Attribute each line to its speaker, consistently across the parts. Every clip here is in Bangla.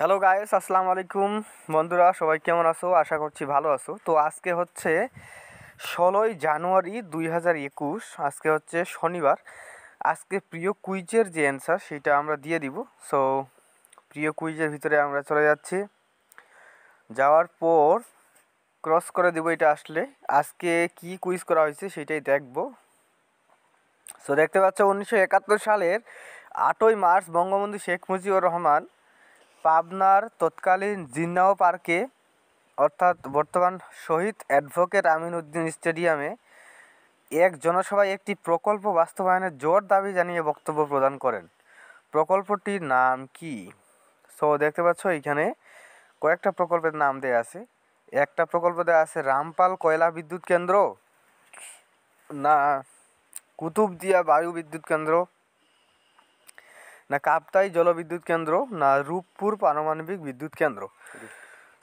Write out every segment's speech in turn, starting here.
Speaker 1: হ্যালো গাইস আসসালামু আলাইকুম বন্ধুরা সবাই কেমন আছো আশা করছি ভালো আছো তো আজকে হচ্ছে ষোলোই জানুয়ারি দুই হাজার একুশ আজকে হচ্ছে শনিবার আজকে প্রিয় কুইজের যে অ্যান্সার সেটা আমরা দিয়ে দিব সো প্রিয় কুইজের ভিতরে আমরা চলে যাচ্ছি যাওয়ার পর ক্রস করে দিব এটা আসলে আজকে কি কুইজ করা হয়েছে সেটাই দেখব সো দেখতে পাচ্ছ উনিশশো একাত্তর সালের আটই মার্চ বঙ্গবন্ধু শেখ মুজিবুর রহমান পাবনার তৎকালীন জিন্নাহ পার্কে অর্থাৎ বর্তমান শহীদ অ্যাডভোকেট আমিনউদ্দিন স্টেডিয়ামে এক জনসভায় একটি প্রকল্প বাস্তবায়নের জোর দাবি জানিয়ে বক্তব্য প্রদান করেন প্রকল্পটির নাম কি সো দেখতে পাচ্ছ এখানে কয়েকটা প্রকল্পের নাম দেওয়া আছে একটা প্রকল্প দেওয়া আছে রামপাল কয়লা বিদ্যুৎ কেন্দ্র না কুতুবদিয়া বায়ু বিদ্যুৎ কেন্দ্র না কাপ্তাই জলবিদ্যুৎ কেন্দ্র না রূপপুর পারমাণবিক বিদ্যুৎ কেন্দ্র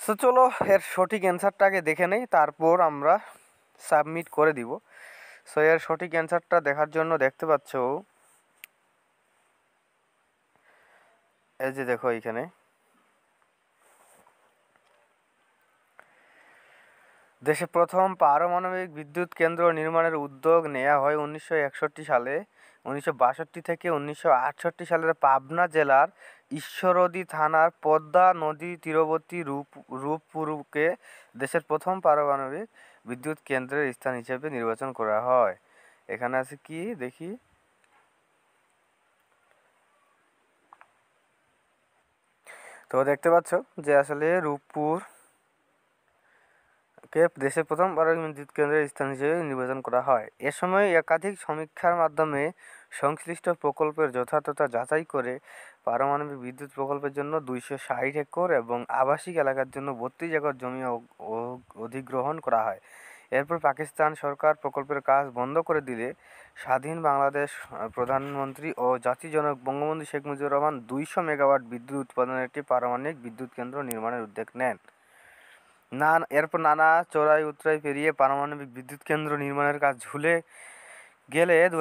Speaker 1: সো চলো এর সঠিক অ্যান্সারটাকে দেখে নেই তারপর আমরা সাবমিট করে দিব সো এর সঠিক অ্যান্সারটা দেখার জন্য দেখতে পাচ্ছ এই যে দেখো এইখানে দেশে প্রথম পারমাণবিক বিদ্যুৎ কেন্দ্র নির্মাণের উদ্যোগ নেওয়া হয় উনিশশো একষট্টি সালে উনিশশো বাষট্টি থেকে উনিশশো আটষট্টি সালের পাবনা জেলার ঈশ্বরদী থানার পদ্মা নদী তীরবর্তী রূপ রূপপুরকে দেশের প্রথম পারমাণবিক বিদ্যুৎ কেন্দ্রের স্থান হিসেবে নির্বাচন করা হয় এখানে আছে কি দেখি তো দেখতে পাচ্ছ যে আসলে রূপপুর শ্রমিককে দেশের প্রথম বিদ্যুৎ কেন্দ্রের স্থান হিসেবে নির্বাচন করা হয় এ সময় একাধিক সমীক্ষার মাধ্যমে সংশ্লিষ্ট প্রকল্পের যথার্থতা যাচাই করে পারমাণবিক বিদ্যুৎ প্রকল্পের জন্য দুইশো ষাট একর এবং আবাসিক এলাকার জন্য বত্রিশ একর জমি অধিগ্রহণ করা হয় এরপর পাকিস্তান সরকার প্রকল্পের কাজ বন্ধ করে দিলে স্বাধীন বাংলাদেশ প্রধানমন্ত্রী ও জাতিজনক বঙ্গবন্ধু শেখ মুজিবুর রহমান দুইশো মেগাওয়াট বিদ্যুৎ উৎপাদনের একটি পারমাণবিক বিদ্যুৎ কেন্দ্র নির্মাণের উদ্যোগ নেন না এরপর নানা চড়াই উতরাই পেরিয়ে পারমাণবিক বিদ্যুৎ কেন্দ্র নির্মাণের কাজ ঝুলে গেলে দু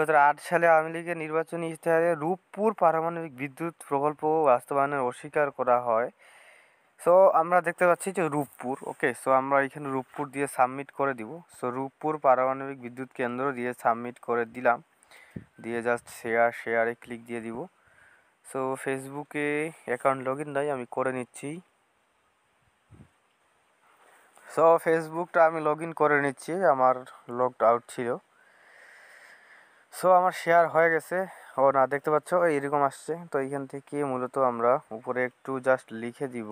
Speaker 1: সালে আওয়ামী লীগের নির্বাচনী ইশতেহারে রূপপুর পারমাণবিক বিদ্যুৎ প্রকল্প বাস্তবায়নের অস্বীকার করা হয় সো আমরা দেখতে পাচ্ছি যে রূপপুর ওকে সো আমরা এখানে রূপপুর দিয়ে সাবমিট করে দিব সো রূপপুর পারমাণবিক বিদ্যুৎ কেন্দ্র দিয়ে সাবমিট করে দিলাম দিয়ে জাস্ট শেয়ার শেয়ারে ক্লিক দিয়ে দিব সো ফেসবুকে অ্যাকাউন্ট লগ ইন আমি করে নিচ্ছি সো ফেসবুকটা আমি লগ ইন করে নিচ্ছি আমার লগ আউট ছিল সো আমার শেয়ার হয়ে গেছে ও না দেখতে পাচ্ছ এইরকম আসছে তো এইখান থেকে মূলত আমরা উপরে একটু জাস্ট লিখে দিব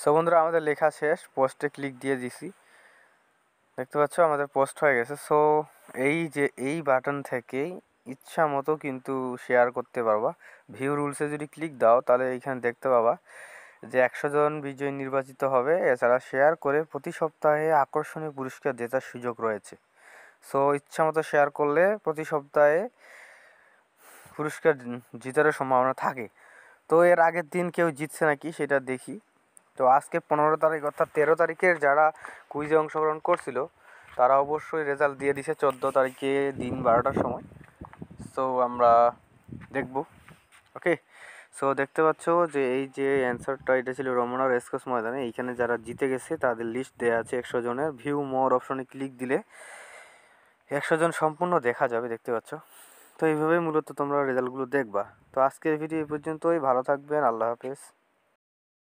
Speaker 1: সো বন্ধুরা আমাদের লেখা শেষ পোস্টে ক্লিক দিয়ে দিছি দেখতে পাচ্ছ আমাদের পোস্ট হয়ে গেছে সো এই যে এই বাটন থেকেই ইচ্ছা মতো কিন্তু শেয়ার করতে পারবা ভিউ রুলসে যদি ক্লিক দাও তাহলে এইখানে দেখতে পাবা যে একশো জন বিজয়ী নির্বাচিত হবে এছাড়া শেয়ার করে প্রতি সপ্তাহে আকর্ষণীয় পুরস্কার জেতার সুযোগ রয়েছে সো ইচ্ছা মতো শেয়ার করলে প্রতি সপ্তাহে পুরস্কার জেতারও সম্ভাবনা থাকে তো এর আগের দিন কেউ জিতছে নাকি সেটা দেখি তো আজকে পনেরো তারিখ অর্থাৎ তেরো তারিখের যারা কুইজে অংশগ্রহণ করছিল তারা অবশ্যই রেজাল্ট দিয়ে দিছে চোদ্দো তারিখে দিন বারোটার সময় সো আমরা দেখব ওকে সো দেখতে পাচ্ছ যে এই যে অ্যান্সারটা এটা ছিল রমনা রেসকোর্স ময়দানে এইখানে যারা জিতে গেছে তাদের লিস্ট দেওয়া আছে একশো জনের ভিউ মোর অপশনে ক্লিক দিলে একশো জন সম্পূর্ণ দেখা যাবে দেখতে পাচ্ছ তো এইভাবেই মূলত তোমরা রেজাল্টগুলো দেখবা তো আজকের ভিডিও এই পর্যন্তই ভালো থাকবেন আল্লাহ হাফেজ